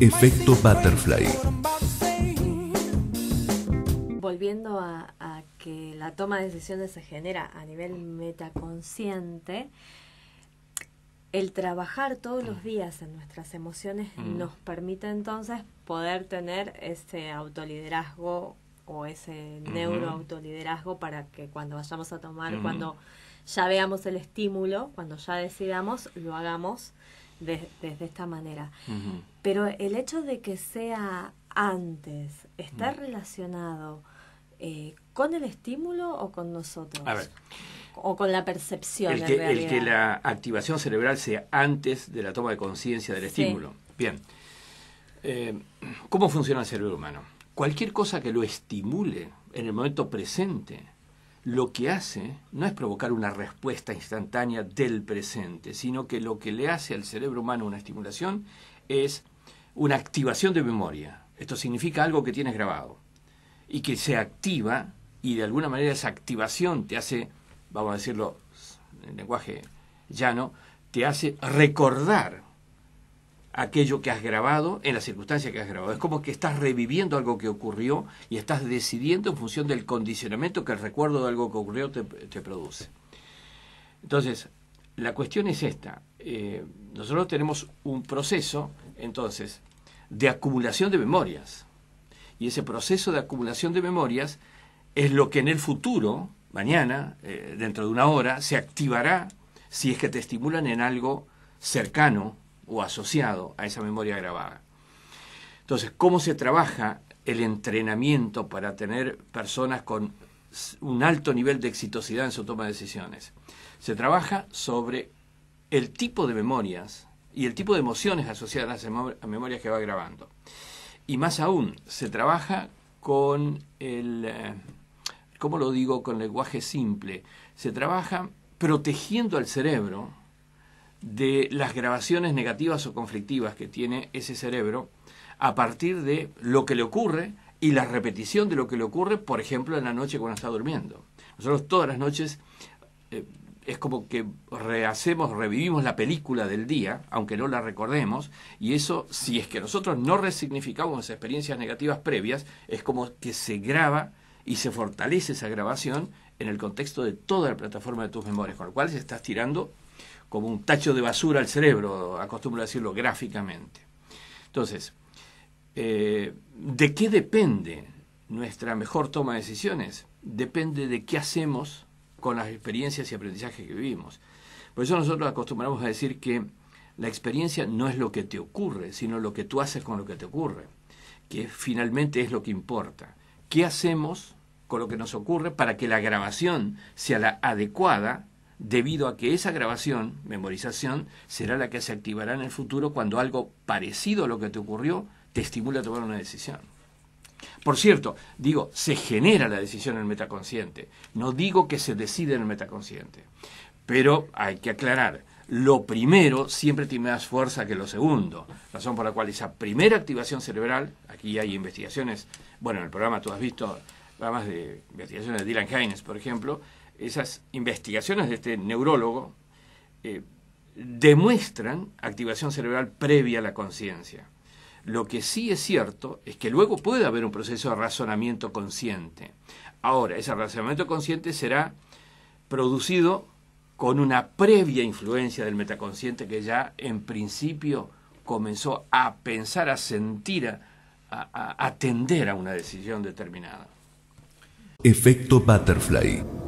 Efecto Butterfly. Volviendo a, que la toma de decisiones se genera a nivel metaconsciente, el trabajar todos los días en nuestras emociones mm. nos permite entonces poder tener ese autoliderazgo o ese neuroautoliderazgo para que cuando vayamos a tomar, cuando ya veamos el estímulo, cuando ya decidamos, lo hagamos desde esta manera. Pero el hecho de que sea antes, está relacionado eh, con el estímulo o con nosotros. A ver. O con la percepción. El que, la activación cerebral sea antes de la toma de conciencia del estímulo. Bien. Eh, ¿Cómo funciona el cerebro humano? Cualquier cosa que lo estimule en el momento presente lo que hace no es provocar una respuesta instantánea del presente, sino que lo que le hace al cerebro humano una estimulación es una activación de memoria. Esto significa algo que tienes grabado y que se activa y de alguna manera esa activación te hace, vamos a decirlo en lenguaje llano, te hace recordar aquello que has grabado en la circunstancia que has grabado. Es como que estás reviviendo algo que ocurrió y estás decidiendo en función del condicionamiento que el recuerdo de algo que ocurrió te, produce. Entonces, la cuestión es esta. Eh, nosotros tenemos un proceso, entonces, de acumulación de memorias. Y ese proceso de acumulación de memorias es lo que en el futuro, mañana, eh, dentro de una hora, se activará si es que te estimulan en algo cercano o asociado a esa memoria grabada. Entonces, ¿cómo se trabaja el entrenamiento para tener personas con un alto nivel de exitosidad en su toma de decisiones? Se trabaja sobre el tipo de memorias y el tipo de emociones asociadas a memorias que va grabando. Y más aún, se trabaja con el, eh, ¿cómo lo digo?, con lenguaje simple. Se trabaja protegiendo al cerebro de las grabaciones negativas o conflictivas que tiene ese cerebro a partir de lo que le ocurre y la repetición de lo que le ocurre, por ejemplo, en la noche cuando está durmiendo. Nosotros todas las noches eh, es como que rehacemos, revivimos la película del día, aunque no la recordemos, y eso, si es que nosotros no resignificamos experiencias negativas previas, es como que se graba y se fortalece esa grabación en el contexto de toda la plataforma de tus memorias, con lo cual se estás tirando como un tacho de basura al cerebro, acostumbro a decirlo gráficamente. Entonces, eh, ¿de qué depende nuestra mejor toma de decisiones? Depende de qué hacemos con las experiencias y aprendizajes que vivimos. Por eso nosotros acostumbramos a decir que la experiencia no es lo que te ocurre, sino lo que tú haces con lo que te ocurre, que finalmente es lo que importa. ¿Qué hacemos con lo que nos ocurre para que la grabación sea la adecuada debido a que esa grabación, memorización, será la que se activará en el futuro cuando algo parecido a lo que te ocurrió te estimula a tomar una decisión. Por cierto, digo, se genera la decisión en el metaconsciente. No digo que se decide en el metaconsciente. Pero hay que aclarar, lo primero siempre tiene más fuerza que lo segundo. Razón por la cual esa primera activación cerebral, aquí hay investigaciones, bueno, en el programa tú has visto programas de investigaciones de Dylan Haynes por ejemplo, esas investigaciones de este neurólogo eh, demuestran activación cerebral previa a la conciencia. Lo que sí es cierto es que luego puede haber un proceso de razonamiento consciente. Ahora, ese razonamiento consciente será producido con una previa influencia del metaconsciente que ya en principio comenzó a pensar, a sentir, a atender a una decisión determinada. Efecto Butterfly.